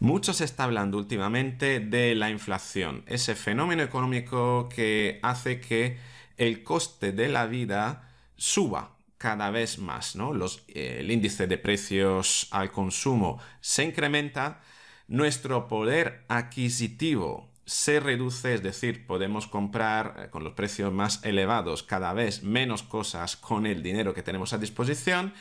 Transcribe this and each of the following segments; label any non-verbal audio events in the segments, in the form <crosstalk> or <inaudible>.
Mucho se está hablando últimamente de la inflación, ese fenómeno económico que hace que el coste de la vida suba cada vez más, ¿no? Los, eh, el índice de precios al consumo se incrementa, nuestro poder adquisitivo se reduce, es decir, podemos comprar eh, con los precios más elevados cada vez menos cosas con el dinero que tenemos a disposición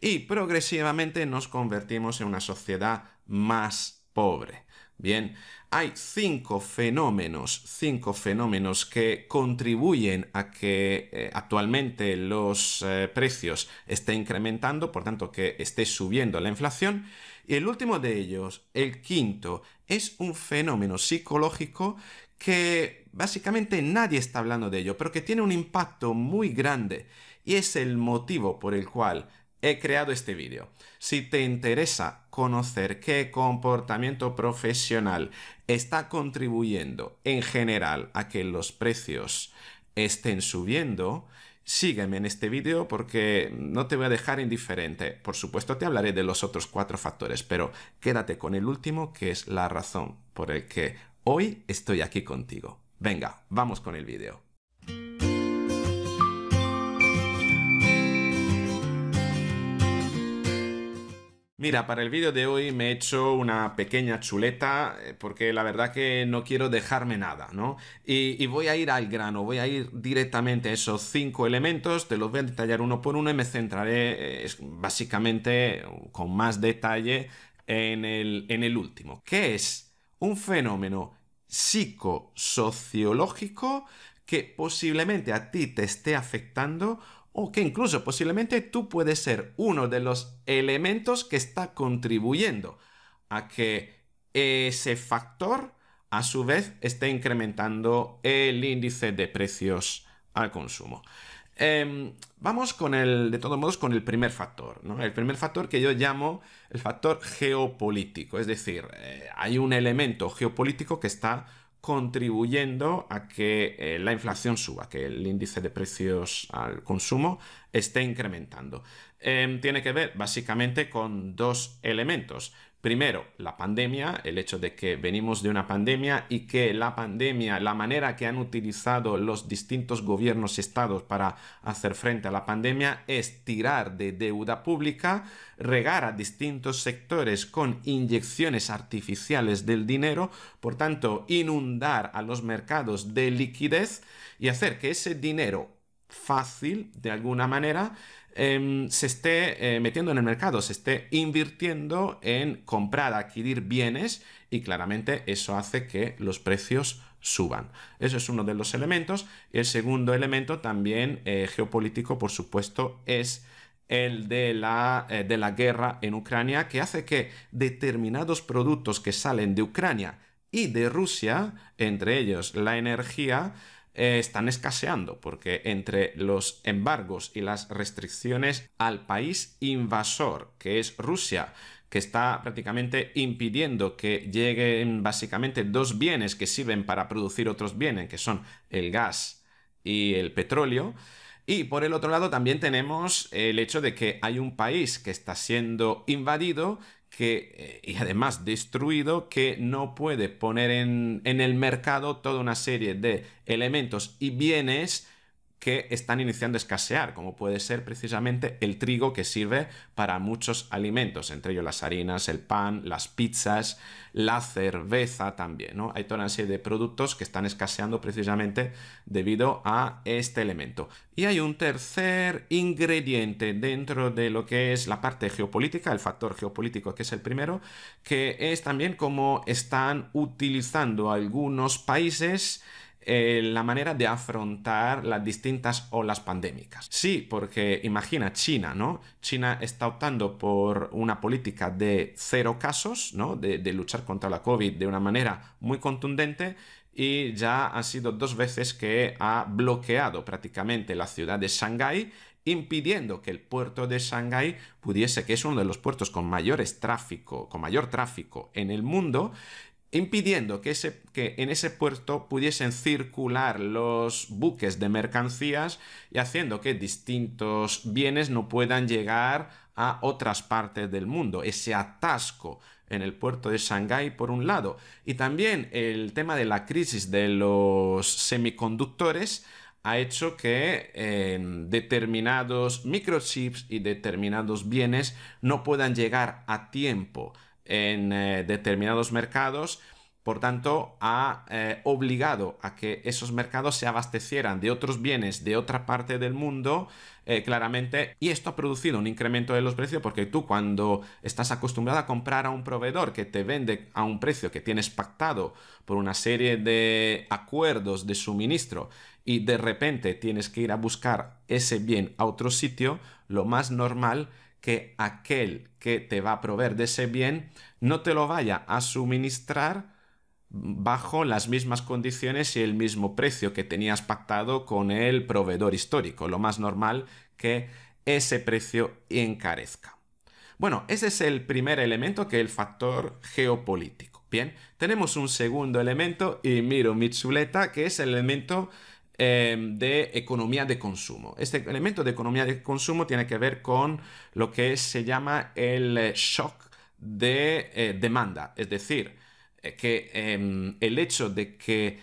y progresivamente nos convertimos en una sociedad más pobre. Bien, hay cinco fenómenos, cinco fenómenos que contribuyen a que eh, actualmente los eh, precios estén incrementando, por tanto que esté subiendo la inflación. Y el último de ellos, el quinto, es un fenómeno psicológico que básicamente nadie está hablando de ello, pero que tiene un impacto muy grande y es el motivo por el cual he creado este vídeo. Si te interesa conocer qué comportamiento profesional está contribuyendo en general a que los precios estén subiendo, sígueme en este vídeo porque no te voy a dejar indiferente. Por supuesto te hablaré de los otros cuatro factores, pero quédate con el último que es la razón por el que hoy estoy aquí contigo. Venga, vamos con el vídeo. Mira, para el vídeo de hoy me he hecho una pequeña chuleta eh, porque la verdad que no quiero dejarme nada, ¿no? Y, voy a ir al grano, voy a ir directamente a esos cinco elementos, te los voy a detallar uno por uno y me centraré eh, básicamente uh, con más detalle en el, en el último, que es un fenómeno psicosociológico que posiblemente a ti te esté afectando o que incluso posiblemente tú puedes ser uno de los elementos que está contribuyendo a que ese factor a su vez esté incrementando el índice de precios al consumo. Em, vamos con el, de todos modos, con el primer factor, ¿no? El primer factor que yo llamo el factor geopolítico, es decir, eh, hay un elemento geopolítico que está contribuyendo a que eh, la inflación suba, que el índice de precios al consumo esté incrementando. Em, tiene que ver básicamente con dos elementos. Primero, la pandemia, el hecho de que venimos de una pandemia y que la pandemia, la manera que han utilizado los distintos gobiernos y estados para hacer frente a la pandemia es tirar de deuda pública, regar a distintos sectores con inyecciones artificiales del dinero, por tanto, inundar a los mercados de liquidez y hacer que ese dinero fácil, de alguna manera, Em, se esté eh, metiendo en el mercado, se esté invirtiendo en comprar, adquirir bienes y claramente eso hace que los precios suban. Eso es uno de los elementos. el segundo elemento también eh, geopolítico, por supuesto, es el eh, de la guerra en Ucrania, que hace que determinados productos que salen de Ucrania y de Rusia, entre ellos la energía, eh, están escaseando, porque entre los embargos y las restricciones al país invasor, que es Rusia, que está prácticamente impidiendo que lleguen básicamente dos bienes que sirven para producir otros bienes, que son el gas y el petróleo. Y por el otro lado también tenemos el hecho de que hay un país que está siendo invadido eh, y además destruido, que no puede poner en, en el mercado toda una serie de elementos y bienes que están iniciando a escasear, como puede ser precisamente el trigo que sirve para muchos alimentos, entre ellos las harinas, el pan, las pizzas, la cerveza también, ¿no? Hay toda una serie de productos que están escaseando precisamente debido a este elemento. Y hay un tercer ingrediente dentro de lo que es la parte geopolítica, el factor geopolítico que es el primero, que es también cómo están utilizando algunos países eh, la manera de afrontar las distintas olas pandémicas. Sí, porque imagina China, ¿no? China está optando por una política de cero casos, ¿no? De, luchar contra la COVID de una manera muy contundente, y ya ha sido dos veces que ha bloqueado prácticamente la ciudad de Shanghái, impidiendo que el puerto de Shanghái pudiese, que es uno de los puertos con mayores tráfico, con mayor tráfico en el mundo, impidiendo que, que en ese puerto pudiesen circular los buques de mercancías y haciendo que distintos bienes no puedan llegar a otras partes del mundo. Ese atasco en el puerto de Shanghái por un lado y también el tema de la crisis de los semiconductores ha hecho que eh, determinados microchips y determinados bienes no puedan llegar a tiempo en eh, determinados mercados, por tanto, ha eh, obligado a que esos mercados se abastecieran de otros bienes de otra parte del mundo, eh, claramente, y esto ha producido un incremento de los precios porque tú cuando estás acostumbrado a comprar a un proveedor que te vende a un precio que tienes pactado por una serie de acuerdos de suministro y de repente tienes que ir a buscar ese bien a otro sitio, lo más normal que aquel que te va a proveer de ese bien no te lo vaya a suministrar bajo las mismas condiciones y el mismo precio que tenías pactado con el proveedor histórico. Lo más normal que ese precio encarezca. Bueno, ese es el primer elemento que es el factor geopolítico. Bien, tenemos un segundo elemento y miro mi chuleta que es el elemento Em, de economía de consumo. Este elemento de economía de consumo tiene que ver con lo que se llama el eh, shock de eh, demanda, es decir, eh, que em, el hecho de que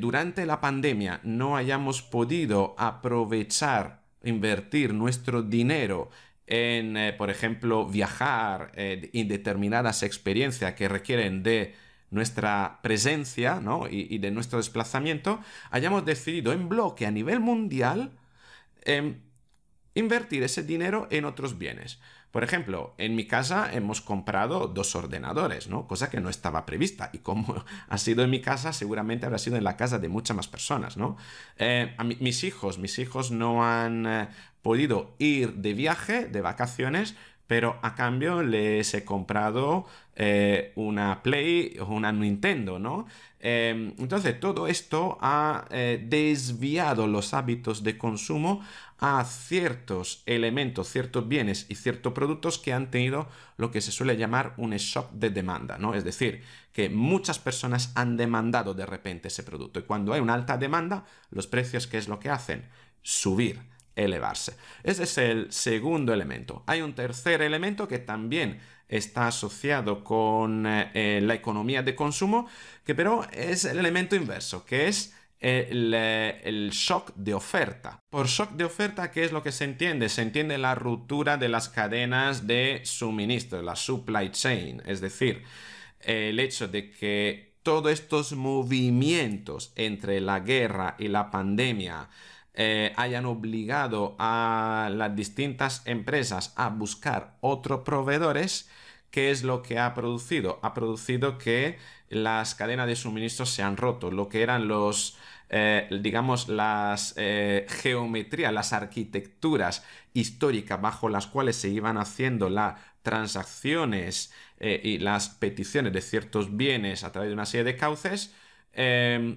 durante la pandemia no hayamos podido aprovechar, invertir nuestro dinero en, por ejemplo, viajar, en determinadas experiencias que requieren de nuestra presencia y, de nuestro desplazamiento, hayamos decidido en bloque a nivel mundial em, invertir ese dinero en otros bienes. Por ejemplo, en mi casa hemos comprado dos ordenadores, ¿no? Cosa que no estaba prevista. Y como ha sido en mi casa, seguramente habrá sido en la casa de muchas más personas, ¿no? Eh, mis hijos, mis hijos no han eh, podido ir de viaje, de vacaciones, pero a cambio les he comprado eh, una Play o una Nintendo, ¿no? Em, entonces todo esto ha eh, desviado los hábitos de consumo a ciertos elementos, ciertos bienes y ciertos productos que han tenido lo que se suele llamar un shock de demanda, ¿no? Es decir, que muchas personas han demandado de repente ese producto y cuando hay una alta demanda, los precios, ¿qué es lo que hacen? Subir elevarse. Ese es el segundo elemento. Hay un tercer elemento que también está asociado con eh, eh, la economía de consumo, que pero es el elemento inverso, que es el, eh, el, shock de oferta. Por shock de oferta, ¿qué es lo que se entiende? Se entiende la ruptura de las cadenas de suministro, la supply chain, es decir, el hecho de que todos estos movimientos entre la guerra y la pandemia eh, hayan obligado a las distintas empresas a buscar otros proveedores, ¿qué es lo que ha producido? Ha producido que las cadenas de suministro se han roto, lo que eran los, eh, digamos, las eh, geometrías, las arquitecturas históricas bajo las cuales se iban haciendo las transacciones y las peticiones de ciertos bienes a través de una serie de cauces,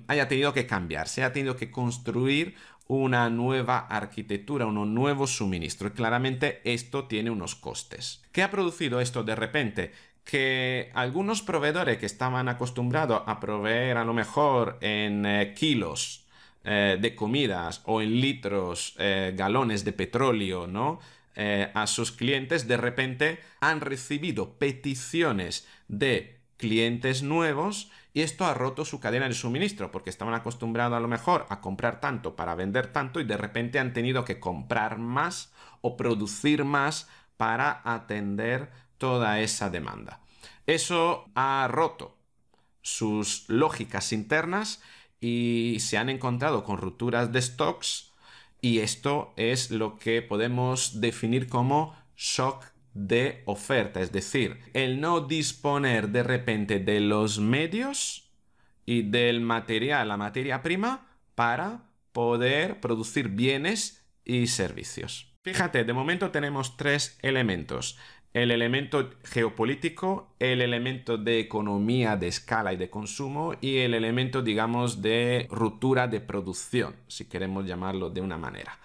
haya tenido que cambiar, se ha tenido que construir una nueva arquitectura, un nuevo suministro. Y claramente esto tiene unos costes. ¿Qué ha producido esto de repente? que algunos proveedores que estaban acostumbrados a proveer a lo mejor en eh, kilos eh, de comidas o en litros, eh, galones de petróleo, ¿no? a sus clientes, de repente han recibido peticiones de clientes nuevos y esto ha roto su cadena de suministro porque estaban acostumbrados a lo mejor a comprar tanto para vender tanto y de repente han tenido que comprar más o producir más para atender toda esa demanda. Eso ha roto sus lógicas internas y se han encontrado con rupturas de stocks y esto es lo que podemos definir como shock de oferta, es decir, el no disponer de repente de los medios y del material, la materia prima, para poder producir bienes y servicios. Fíjate, de momento tenemos tres elementos. El elemento geopolítico, el elemento de economía de escala y de consumo y el elemento, digamos, de ruptura de producción, si queremos llamarlo de una manera.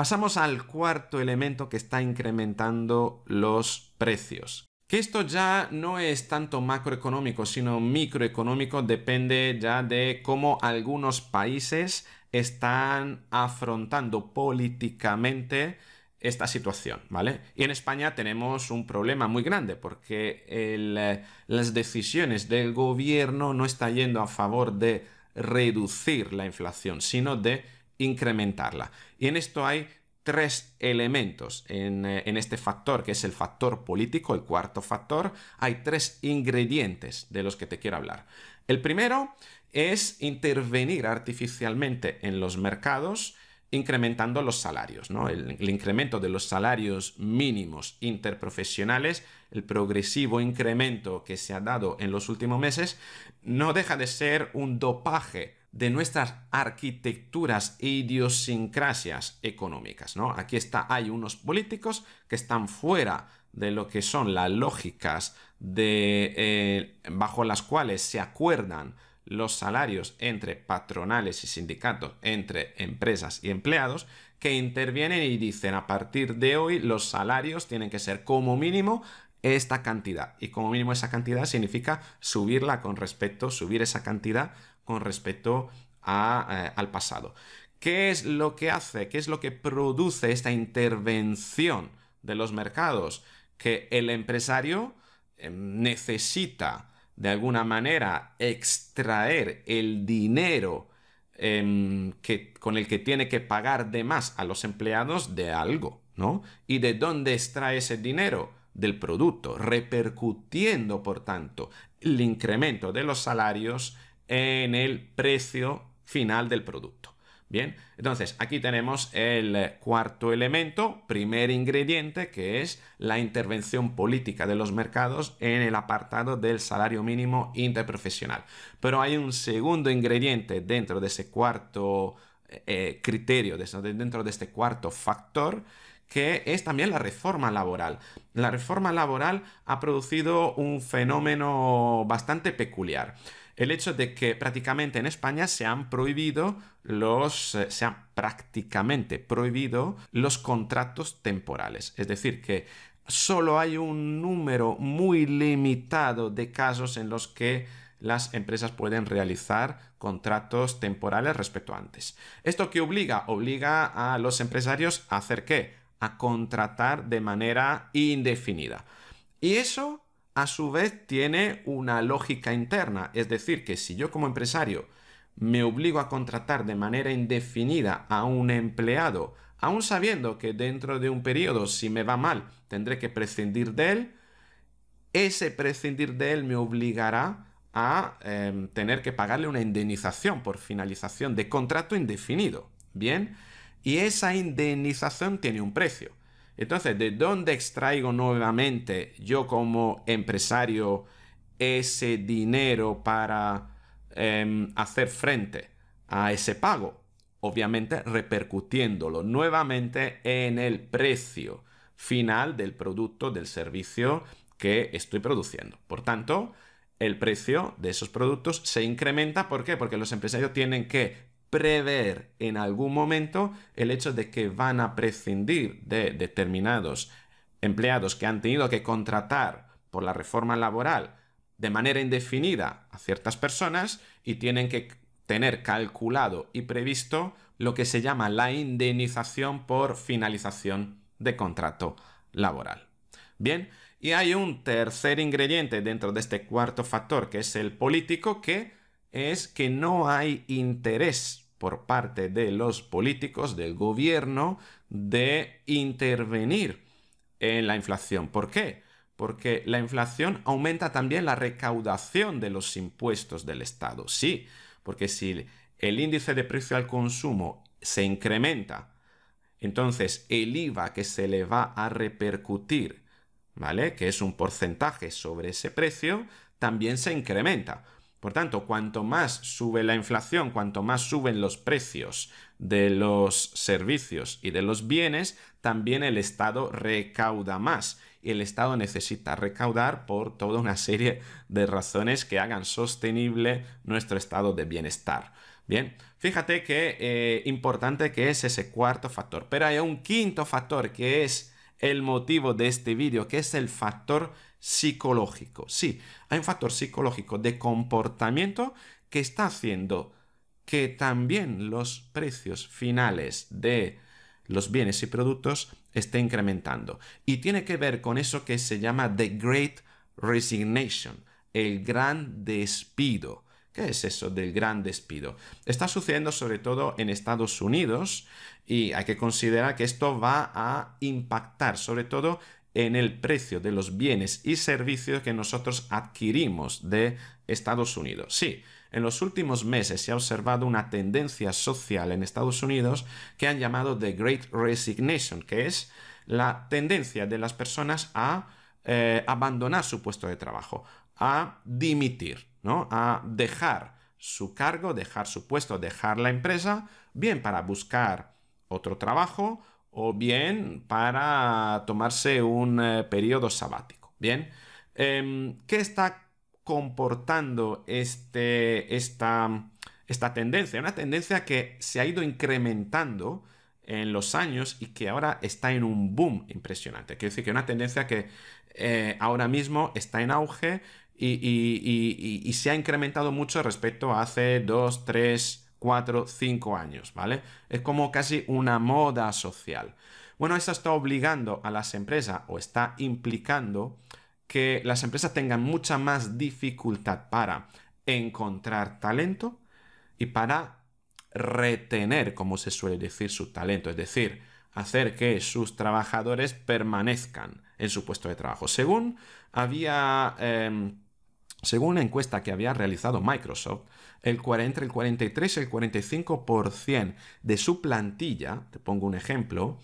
Pasamos al cuarto elemento que está incrementando los precios. Que esto ya no es tanto macroeconómico, sino microeconómico, depende ya de cómo algunos países están afrontando políticamente esta situación, ¿vale? Y en España tenemos un problema muy grande porque las decisiones del gobierno no están yendo a favor de reducir la inflación, sino de incrementarla. Y en esto hay tres elementos eh, en, este factor, que es el factor político, el cuarto factor, hay tres ingredientes de los que te quiero hablar. El primero es intervenir artificialmente en los mercados incrementando los salarios, ¿no? el, el incremento de los salarios mínimos interprofesionales, el progresivo incremento que se ha dado en los últimos meses, no deja de ser un dopaje de nuestras arquitecturas e idiosincrasias económicas. ¿no? Aquí está, hay unos políticos que están fuera de lo que son las lógicas de, eh, bajo las cuales se acuerdan los salarios entre patronales y sindicatos, entre empresas y empleados, que intervienen y dicen a partir de hoy los salarios tienen que ser como mínimo esta cantidad. Y como mínimo esa cantidad significa subirla con respecto, subir esa cantidad con respecto eh, al pasado. ¿Qué es lo que hace? ¿Qué es lo que produce esta intervención de los mercados? Que el empresario eh, necesita de alguna manera extraer el dinero em, que, con el que tiene que pagar de más a los empleados de algo, ¿no? ¿Y de dónde extrae ese dinero? del producto, repercutiendo, por tanto, el incremento de los salarios en el precio final del producto. Bien, entonces aquí tenemos el cuarto elemento, primer ingrediente, que es la intervención política de los mercados en el apartado del salario mínimo interprofesional. Pero hay un segundo ingrediente dentro de ese cuarto eh, eh, criterio, dentro de este cuarto factor, que es también la reforma laboral. La reforma laboral ha producido un fenómeno bastante peculiar el hecho de que prácticamente en España se han prohibido los, eh, se han prácticamente prohibido los contratos temporales. Es decir, que solo hay un número muy limitado de casos en los que las empresas pueden realizar contratos temporales respecto a antes. ¿Esto que obliga? Obliga a los empresarios a hacer qué? A contratar de manera indefinida. Y eso a su vez tiene una lógica interna. Es decir, que si yo como empresario me obligo a contratar de manera indefinida a un empleado, aún sabiendo que dentro de un periodo, si me va mal, tendré que prescindir de él, ese prescindir de él me obligará a em, tener que pagarle una indemnización por finalización de contrato indefinido. Bien, y esa indemnización tiene un precio. Entonces, ¿de dónde extraigo nuevamente yo como empresario ese dinero para em, hacer frente a ese pago? Obviamente repercutiéndolo nuevamente en el precio final del producto, del servicio que estoy produciendo. Por tanto, el precio de esos productos se incrementa. ¿Por qué? Porque los empresarios tienen que prever en algún momento el hecho de que van a prescindir de determinados empleados que han tenido que contratar por la reforma laboral de manera indefinida a ciertas personas y tienen que tener calculado y previsto lo que se llama la indemnización por finalización de contrato laboral. Bien, y hay un tercer ingrediente dentro de este cuarto factor que es el político que es que no hay interés por parte de los políticos, del gobierno, de intervenir en la inflación. ¿Por qué? Porque la inflación aumenta también la recaudación de los impuestos del Estado. Sí, porque si el índice de precio al consumo se incrementa, entonces el IVA que se le va a repercutir, ¿vale? Que es un porcentaje sobre ese precio, también se incrementa. Por tanto, cuanto más sube la inflación, cuanto más suben los precios de los servicios y de los bienes, también el Estado recauda más. Y el Estado necesita recaudar por toda una serie de razones que hagan sostenible nuestro estado de bienestar. Bien, fíjate qué eh, importante que es ese cuarto factor. Pero hay un quinto factor que es el motivo de este vídeo, que es el factor psicológico. Sí, hay un factor psicológico de comportamiento que está haciendo que también los precios finales de los bienes y productos estén incrementando. Y tiene que ver con eso que se llama The Great Resignation, el gran despido. ¿Qué es eso del gran despido? Está sucediendo sobre todo en Estados Unidos y hay que considerar que esto va a impactar sobre todo en el precio de los bienes y servicios que nosotros adquirimos de Estados Unidos. Sí, en los últimos meses se ha observado una tendencia social en Estados Unidos que han llamado The Great Resignation, que es la tendencia de las personas a eh, abandonar su puesto de trabajo, a dimitir. A dejar su cargo, dejar su puesto, dejar la empresa, bien para buscar otro trabajo o bien para tomarse un eh, periodo sabático. Bien, em, ¿qué está comportando este, esta, tendencia? Una tendencia que se ha ido incrementando en los años y que ahora está en un boom impresionante. Quiero decir que una tendencia que eh, ahora mismo está en auge y, se ha incrementado mucho respecto a hace 2, 3, 4, 5 años, ¿vale? Es como casi una moda social. Bueno, eso está obligando a las empresas o está implicando que las empresas tengan mucha más dificultad para encontrar talento y para retener, como se suele decir, su talento, es decir, hacer que sus trabajadores permanezcan en su puesto de trabajo. Según había... Em, según una encuesta que había realizado Microsoft, el entre el 43 y el 45% de su plantilla, te pongo un ejemplo,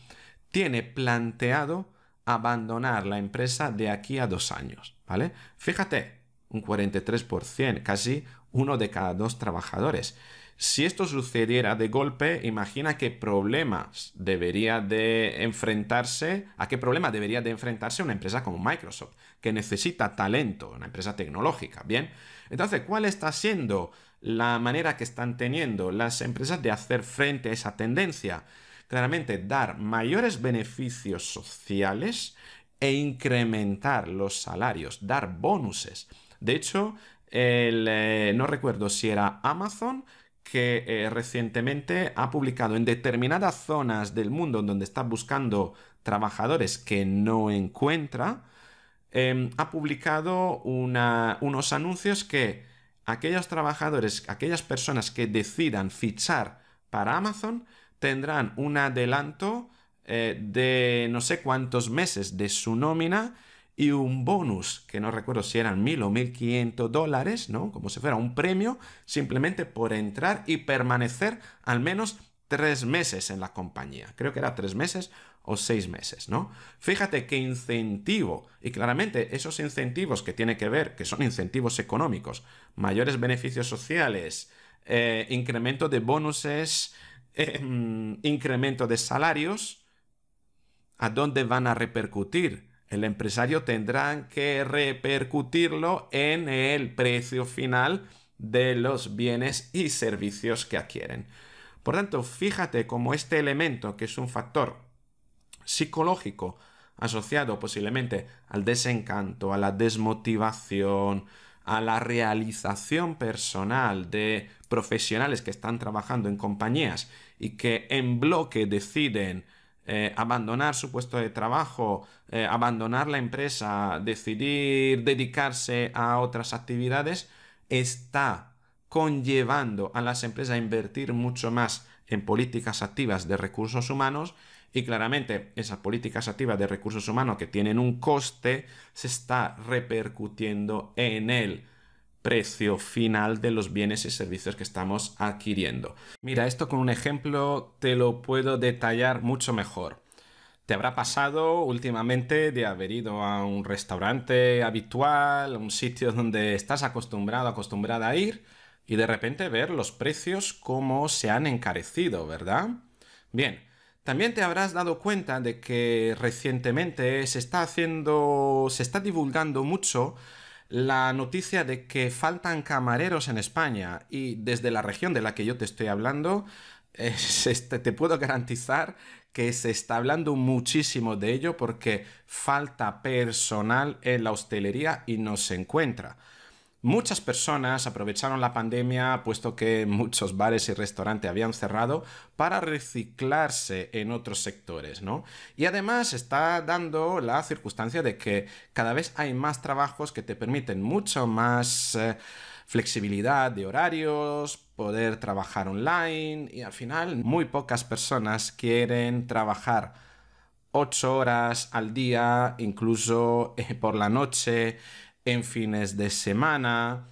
tiene planteado abandonar la empresa de aquí a dos años, ¿vale? Fíjate, un 43%, casi uno de cada dos trabajadores. Si esto sucediera de golpe, imagina qué problemas debería de enfrentarse, a qué problema debería de enfrentarse una empresa como Microsoft, que necesita talento, una empresa tecnológica, ¿bien? Entonces, ¿cuál está siendo la manera que están teniendo las empresas de hacer frente a esa tendencia? Claramente, dar mayores beneficios sociales e incrementar los salarios, dar bonuses. De hecho, eh, no recuerdo si era Amazon que eh, recientemente ha publicado en determinadas zonas del mundo donde está buscando trabajadores que no encuentra, em, ha publicado unos anuncios que aquellos trabajadores, aquellas personas que decidan fichar para Amazon, tendrán un adelanto eh, de no sé cuántos meses de su nómina y un bonus, que no recuerdo si eran mil o 1500 dólares, ¿no? Como si fuera un premio, simplemente por entrar y permanecer al menos tres meses en la compañía. Creo que era tres meses o seis meses, ¿no? Fíjate qué incentivo. Y claramente esos incentivos que tiene que ver, que son incentivos económicos, mayores beneficios sociales, eh, incremento de bonuses, <laughs> em, incremento de salarios, ¿a dónde van a repercutir? el empresario tendrá que repercutirlo en el precio final de los bienes y servicios que adquieren. Por tanto, fíjate cómo este elemento, que es un factor psicológico asociado posiblemente al desencanto, a la desmotivación, a la realización personal de profesionales que están trabajando en compañías y que en bloque deciden eh, abandonar su puesto de trabajo, eh, abandonar la empresa, decidir dedicarse a otras actividades, está conllevando a las empresas a invertir mucho más en políticas activas de recursos humanos y claramente esas políticas activas de recursos humanos que tienen un coste se está repercutiendo en el precio final de los bienes y servicios que estamos adquiriendo. Mira, esto con un ejemplo te lo puedo detallar mucho mejor. ¿Te habrá pasado últimamente de haber ido a un restaurante habitual, a un sitio donde estás acostumbrado, acostumbrada a ir, y de repente ver los precios como se han encarecido, ¿verdad? Bien, también te habrás dado cuenta de que recientemente se está haciendo, se está divulgando mucho la noticia de que faltan camareros en España y desde la región de la que yo te estoy hablando, <laughs> eh, este, te puedo garantizar que se está hablando muchísimo de ello porque falta personal en la hostelería y no se encuentra. Muchas personas aprovecharon la pandemia, puesto que muchos bares y restaurantes habían cerrado, para reciclarse en otros sectores, ¿no? Y además está dando la circunstancia de que cada vez hay más trabajos que te permiten mucho más eh, flexibilidad de horarios, poder trabajar online y al final muy pocas personas quieren trabajar 8 horas al día, incluso eh, por la noche en fines de semana.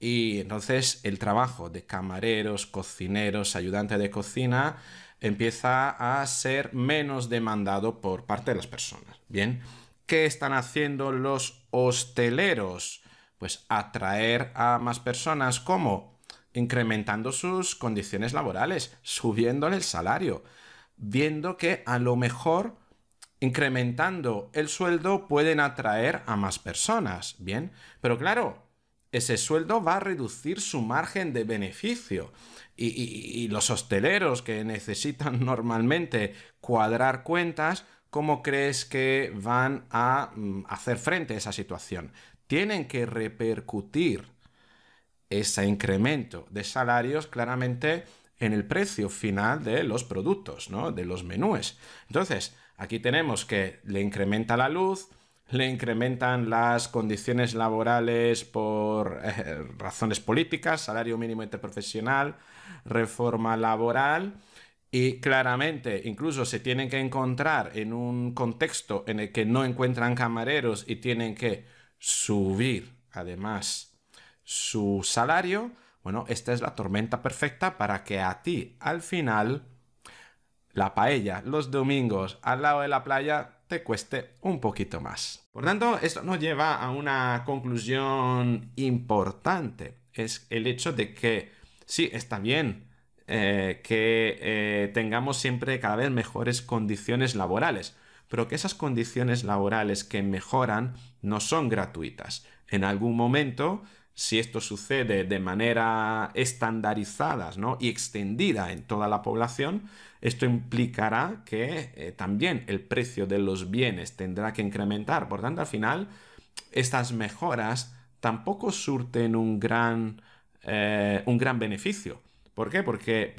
Y entonces el trabajo de camareros, cocineros, ayudante de cocina empieza a ser menos demandado por parte de las personas. Bien, ¿qué están haciendo los hosteleros? Pues atraer a más personas ¿Cómo? incrementando sus condiciones laborales, subiéndole el salario, viendo que a lo mejor Incrementando el sueldo pueden atraer a más personas, ¿bien? Pero claro, ese sueldo va a reducir su margen de beneficio. Y, los hosteleros que necesitan <laughs> normalmente cuadrar cuentas, ¿cómo crees que van a mm, hacer frente a esa situación? Tienen que repercutir ese incremento de salarios claramente en el precio final de los productos, ¿no? De los menús. Entonces, Aquí tenemos que le incrementa la luz, le incrementan las condiciones laborales por eh, razones políticas, salario mínimo interprofesional, reforma laboral. Y claramente, incluso se tienen que encontrar en un contexto en el que no encuentran camareros y tienen que subir, además, su salario. Bueno, esta es la tormenta perfecta para que a ti, al final, la paella los domingos al lado de la playa te cueste un poquito más. Por tanto, esto nos lleva a una conclusión importante. Es el hecho de que sí, está bien eh, que eh, tengamos siempre cada vez mejores condiciones laborales, pero que esas condiciones laborales que mejoran no son gratuitas. En algún momento si esto sucede de manera estandarizada ¿no? y extendida en toda la población, esto implicará que eh, también el precio de los bienes tendrá que incrementar. Por tanto, al final, estas mejoras tampoco surten un gran, eh, un gran beneficio. ¿Por qué? Porque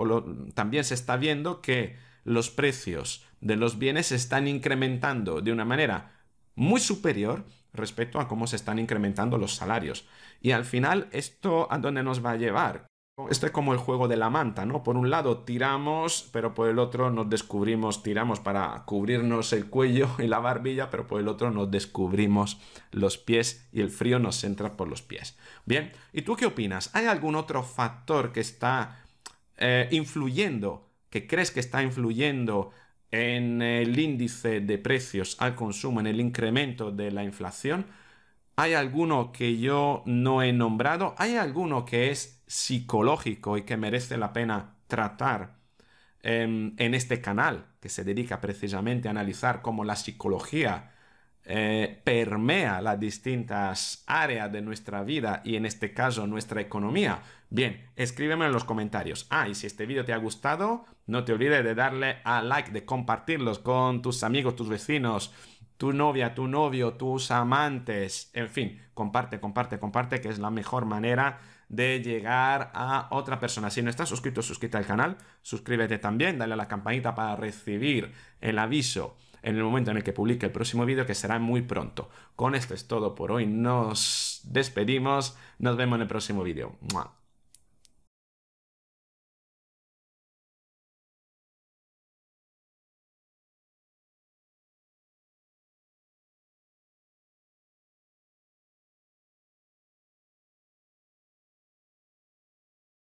también se está viendo que los precios de los bienes se están incrementando de una manera muy superior respecto a cómo se están incrementando los salarios. Y al final, ¿esto a dónde nos va a llevar? Esto es como el juego de la manta, ¿no? Por un lado tiramos, pero por el otro nos descubrimos, tiramos para cubrirnos el cuello y la barbilla, pero por el otro nos descubrimos los pies y el frío nos entra por los pies. Bien, ¿y tú qué opinas? ¿Hay algún otro factor que está eh, influyendo, que crees que está influyendo en el índice de precios al consumo, en el incremento de la inflación, hay alguno que yo no he nombrado, hay alguno que es psicológico y que merece la pena tratar em, en este canal que se dedica precisamente a analizar cómo la psicología eh, permea las distintas áreas de nuestra vida y en este caso nuestra economía? Bien, escríbeme en los comentarios. Ah, y si este vídeo te ha gustado, no te olvides de darle a like, de compartirlos con tus amigos, tus vecinos, tu novia, tu novio, tus amantes, en fin, comparte, comparte, comparte, que es la mejor manera de llegar a otra persona. Si no estás suscrito, suscríbete al canal, suscríbete también, dale a la campanita para recibir el aviso en el momento en el que publique el próximo vídeo, que será muy pronto. Con esto es todo por hoy, nos despedimos, nos vemos en el próximo vídeo.